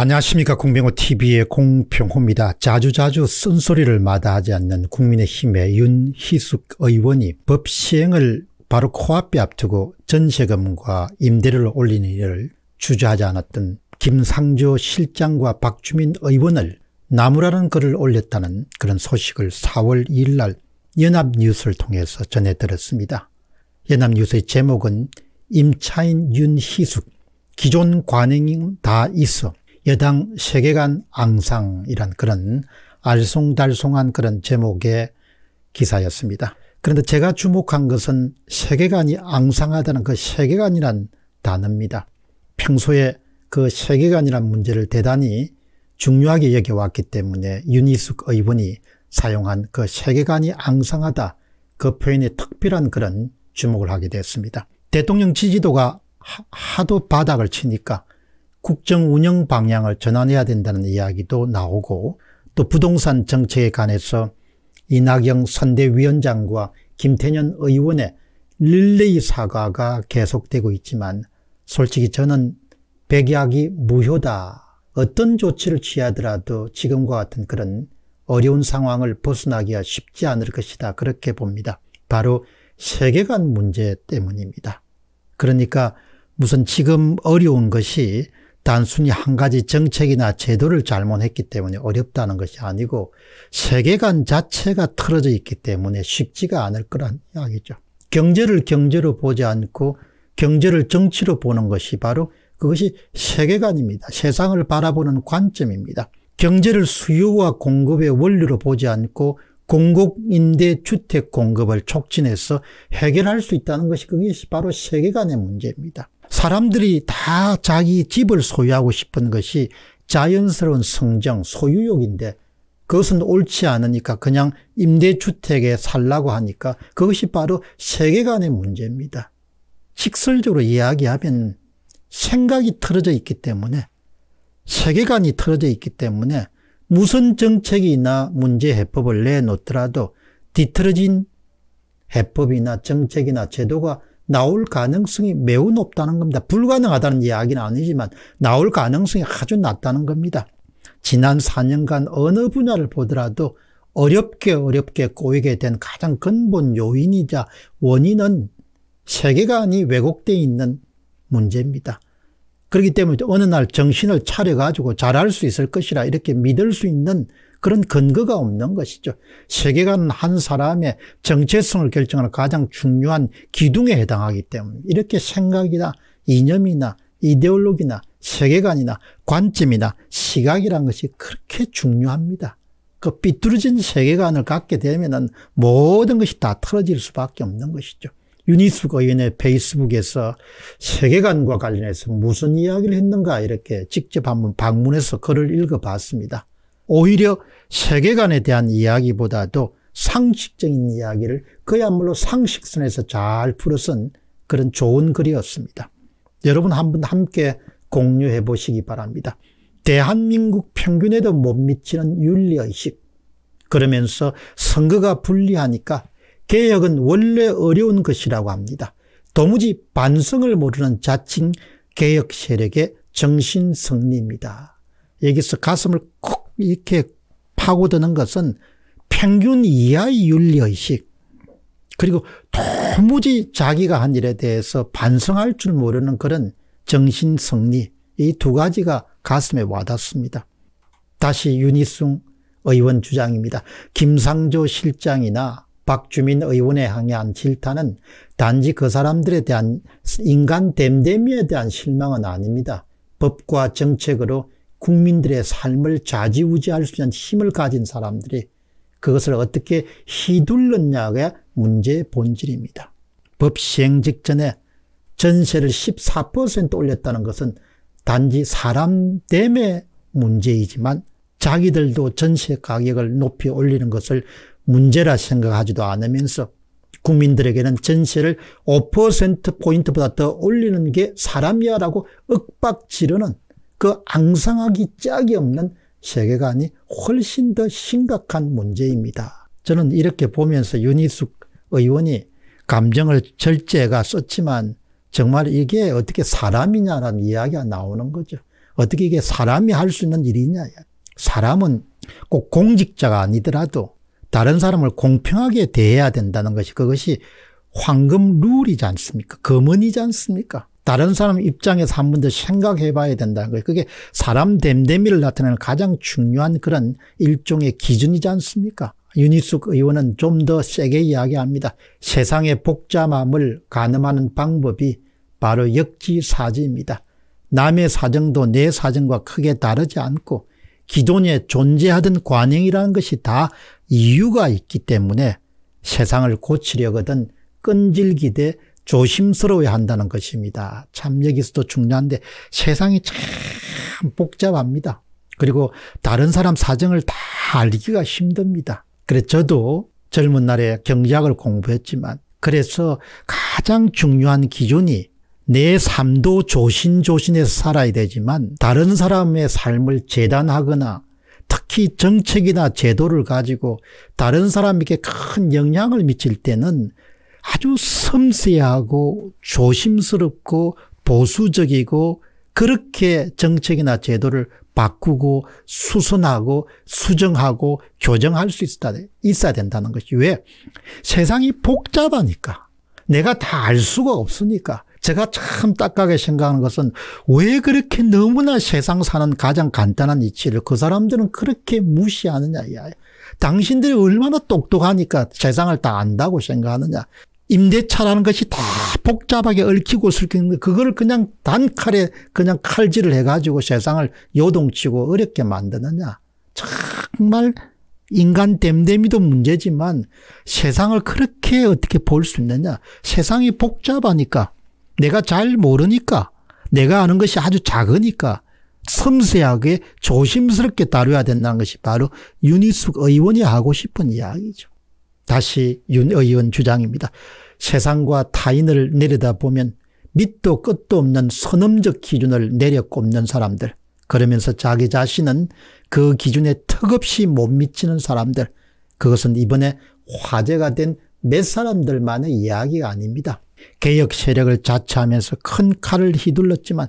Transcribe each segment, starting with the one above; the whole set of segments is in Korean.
안녕하십니까 공병호 TV의 공평호입니다. 자주자주 쓴소리를 마다하지 않는 국민의힘의 윤희숙 의원이 법 시행을 바로 코앞에 앞두고 전세금과 임대료를 올리는 일을 주저하지 않았던 김상조 실장과 박주민 의원을 나무라는 글을 올렸다는 그런 소식을 4월 2일 날 연합뉴스를 통해서 전해 들었습니다. 연합뉴스의 제목은 임차인 윤희숙 기존 관행은 다 있어 여당 세계관 앙상이란 그런 알쏭달쏭한 그런 제목의 기사였습니다. 그런데 제가 주목한 것은 세계관이 앙상하다는 그 세계관이란 단어입니다. 평소에 그 세계관이란 문제를 대단히 중요하게 여겨왔기 때문에 유니숙 의원이 사용한 그 세계관이 앙상하다 그 표현에 특별한 그런 주목을 하게 됐습니다. 대통령 지지도가 하도 바닥을 치니까 국정 운영 방향을 전환해야 된다는 이야기도 나오고 또 부동산 정책에 관해서 이낙영 선대위원장과 김태년 의원의 릴레이 사과가 계속되고 있지만 솔직히 저는 백약이 무효다. 어떤 조치를 취하더라도 지금과 같은 그런 어려운 상황을 벗어나기가 쉽지 않을 것이다. 그렇게 봅니다. 바로 세계관 문제 때문입니다. 그러니까 무슨 지금 어려운 것이 단순히 한 가지 정책이나 제도를 잘못했기 때문에 어렵다는 것이 아니고 세계관 자체가 틀어져 있기 때문에 쉽지가 않을 거란 이야기죠. 경제를 경제로 보지 않고 경제를 정치로 보는 것이 바로 그것이 세계관입니다. 세상을 바라보는 관점입니다. 경제를 수요와 공급의 원리로 보지 않고 공공임대 주택 공급을 촉진해서 해결할 수 있다는 것이 그게 바로 세계관의 문제입니다. 사람들이 다 자기 집을 소유하고 싶은 것이 자연스러운 성장, 소유욕인데 그것은 옳지 않으니까 그냥 임대주택에 살라고 하니까 그것이 바로 세계관의 문제입니다. 직설적으로 이야기하면 생각이 틀어져 있기 때문에 세계관이 틀어져 있기 때문에 무슨 정책이나 문제 해법을 내놓더라도 뒤틀어진 해법이나 정책이나 제도가 나올 가능성이 매우 높다는 겁니다. 불가능하다는 이야기는 아니지만 나올 가능성이 아주 낮다는 겁니다. 지난 4년간 어느 분야를 보더라도 어렵게 어렵게 꼬이게 된 가장 근본 요인이자 원인은 세계관이 왜곡되어 있는 문제입니다. 그렇기 때문에 어느 날 정신을 차려가지고 잘할 수 있을 것이라 이렇게 믿을 수 있는 그런 근거가 없는 것이죠. 세계관은 한 사람의 정체성을 결정하는 가장 중요한 기둥에 해당하기 때문에 이렇게 생각이나 이념이나 이데올로기나 세계관이나 관점이나 시각이란 것이 그렇게 중요합니다. 그 삐뚤어진 세계관을 갖게 되면 모든 것이 다 틀어질 수밖에 없는 것이죠. 유니스코 위원회 페이스북에서 세계관과 관련해서 무슨 이야기를 했는가 이렇게 직접 한번 방문해서 글을 읽어봤습니다. 오히려 세계관에 대한 이야기보다도 상식적인 이야기를 그야말로 상식선에서 잘 풀어쓴 그런 좋은 글이었습니다. 여러분 한번 함께 공유해 보시기 바랍니다. 대한민국 평균에도 못 미치는 윤리의식. 그러면서 선거가 불리하니까 개혁은 원래 어려운 것이라고 합니다. 도무지 반성을 모르는 자칭 개혁 세력의 정신 승리입니다. 여기서 가슴을 콕 이렇게 파고드는 것은 평균 이하의 윤리의식 그리고 도무지 자기가 한 일에 대해서 반성할 줄 모르는 그런 정신 승리 이 두 가지가 가슴에 와닿습니다. 다시 윤희숭 의원 주장입니다. 김상조 실장이나 박주민 의원에 항의한 질타는 단지 그 사람들에 대한 인간 댐댐이에 대한 실망은 아닙니다. 법과 정책으로 국민들의 삶을 좌지우지할 수 있는 힘을 가진 사람들이 그것을 어떻게 휘둘렀냐가 문제의 본질입니다. 법 시행 직전에 전세를 14% 올렸다는 것은 단지 사람 때문 문제이지만 자기들도 전세 가격을 높이 올리는 것을 문제라 생각하지도 않으면서 국민들에게는 전세를 5%포인트보다 더 올리는 게 사람이야라고 억박 지르는 그 앙상하기 짝이 없는 세계관이 훨씬 더 심각한 문제입니다. 저는 이렇게 보면서 윤희숙 의원이 감정을 절제가 썼지만 정말 이게 어떻게 사람이냐라는 이야기가 나오는 거죠. 어떻게 이게 사람이 할 수 있는 일이냐. 사람은 꼭 공직자가 아니더라도 다른 사람을 공평하게 대해야 된다는 것이 그것이 황금 룰이지 않습니까? 금은이지 않습니까? 다른 사람 입장에서 한 번 더 생각해 봐야 된다는 거예요. 그게 사람 됨됨이를 나타내는 가장 중요한 그런 일종의 기준이지 않습니까? 윤희숙 의원은 좀 더 세게 이야기합니다. 세상의 복잡함을 가늠하는 방법이 바로 역지사지입니다. 남의 사정도 내 사정과 크게 다르지 않고 기존에 존재하던 관행이라는 것이 다 이유가 있기 때문에 세상을 고치려거든 끈질기되 조심스러워야 한다는 것입니다. 참 여기서도 중요한데 세상이 참 복잡합니다. 그리고 다른 사람 사정을 다 알기가 힘듭니다. 그래서 저도 젊은 날에 경제학을 공부했지만 그래서 가장 중요한 기준이 내 삶도 조신조신해서 살아야 되지만 다른 사람의 삶을 재단하거나 특히 정책이나 제도를 가지고 다른 사람에게 큰 영향을 미칠 때는 아주 섬세하고 조심스럽고 보수적이고 그렇게 정책이나 제도를 바꾸고 수선하고 수정하고 교정할 수 있어야, 된다는 것이 왜 세상이 복잡하니까 내가 다 알 수가 없으니까 제가 참 딱하게 생각하는 것은 왜 그렇게 너무나 세상 사는 가장 간단한 이치를 그 사람들은 그렇게 무시하느냐 야 당신들이 얼마나 똑똑하니까 세상을 다 안다고 생각하느냐. 임대차라는 것이 다 복잡하게 얽히고 슬키는 데그걸 그냥 단칼에 그냥 칼질을 해가지고 세상을 요동치고 어렵게 만드느냐. 정말 인간 댐댐이도 문제지만 세상을 그렇게 어떻게 볼 수 있느냐. 세상이 복잡하니까 내가 잘 모르니까 내가 아는 것이 아주 작으니까 섬세하게 조심스럽게 다뤄야 된다는 것이 바로 윤희숙 의원이 하고 싶은 이야기죠. 다시 윤 의원 주장입니다. 세상과 타인을 내려다보면 밑도 끝도 없는 선음적 기준을 내려꼽는 사람들 그러면서 자기 자신은 그 기준에 턱없이 못 미치는 사람들 그것은 이번에 화제가 된 몇 사람들만의 이야기가 아닙니다. 개혁 세력을 자처하면서 큰 칼을 휘둘렀지만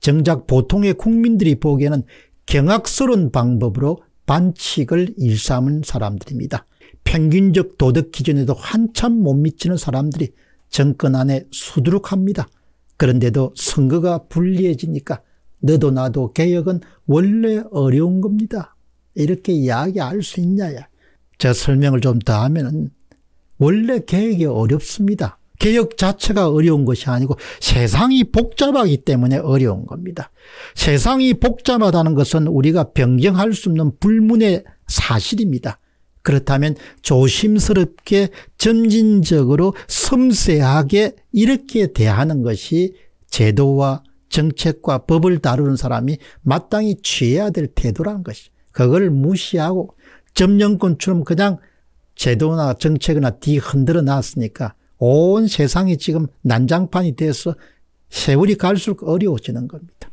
정작 보통의 국민들이 보기에는 경악스러운 방법으로 반칙을 일삼은 사람들입니다. 평균적 도덕 기준에도 한참 못 미치는 사람들이 정권 안에 수두룩합니다. 그런데도 선거가 불리해지니까 너도 나도 개혁은 원래 어려운 겁니다. 이렇게 이야기할 수 있냐야. 제가 설명을 좀 더 하면 은 원래 개혁이 어렵습니다. 개혁 자체가 어려운 것이 아니고 세상이 복잡하기 때문에 어려운 겁니다. 세상이 복잡하다는 것은 우리가 변경할 수 없는 불문의 사실입니다. 그렇다면 조심스럽게 점진적으로 섬세하게 이렇게 대하는 것이 제도와 정책과 법을 다루는 사람이 마땅히 취해야 될 태도라는 것이 그걸 무시하고 점령권처럼 그냥 제도나 정책이나 뒤 흔들어 놨으니까 온 세상이 지금 난장판이 돼서 세월이 갈수록 어려워지는 겁니다.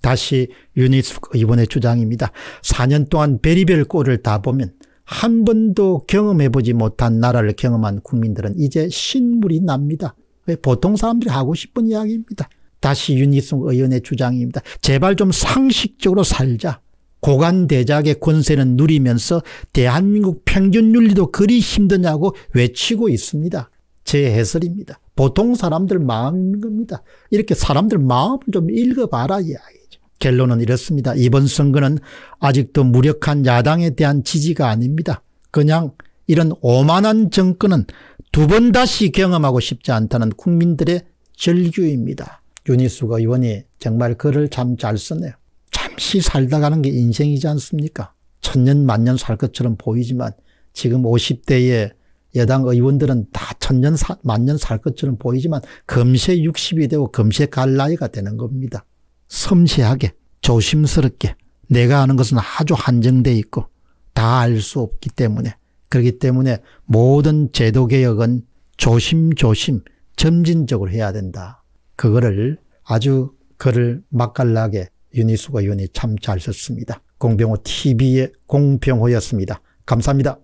다시 유니스코 이번의 주장입니다. 4년 동안 베리벨 꼴을 다 보면 한 번도 경험해보지 못한 나라를 경험한 국민들은 이제 신물이 납니다. 보통 사람들이 하고 싶은 이야기입니다. 다시 윤희숙 의원의 주장입니다. 제발 좀 상식적으로 살자. 고관대작의 권세는 누리면서 대한민국 평균 윤리도 그리 힘드냐고 외치고 있습니다. 제 해설입니다. 보통 사람들 마음인 겁니다. 이렇게 사람들 마음을 좀 읽어봐라 이야기죠. 결론은 이렇습니다. 이번 선거는 아직도 무력한 야당에 대한 지지가 아닙니다. 그냥 이런 오만한 정권은 두 번 다시 경험하고 싶지 않다는 국민들의 절규입니다. 윤희수가 의원이 정말 글을 참잘 썼네요. 잠시 살다 가는 게 인생이지 않습니까? 천년 만년 살 것처럼 보이지만 지금 50대에 여당 의원들은 다 천년 사, 만년 살 것처럼 보이지만 금세 60이 되고 금세 갈 나이가 되는 겁니다. 섬세하게 조심스럽게 내가 하는 것은 아주 한정돼 있고 다 알 수 없기 때문에 그렇기 때문에 모든 제도 개혁은 조심조심 점진적으로 해야 된다. 그거를 아주 글을 맛깔나게 유니수가 의원이 참 잘 썼습니다. 공병호 TV의 공병호였습니다. 감사합니다.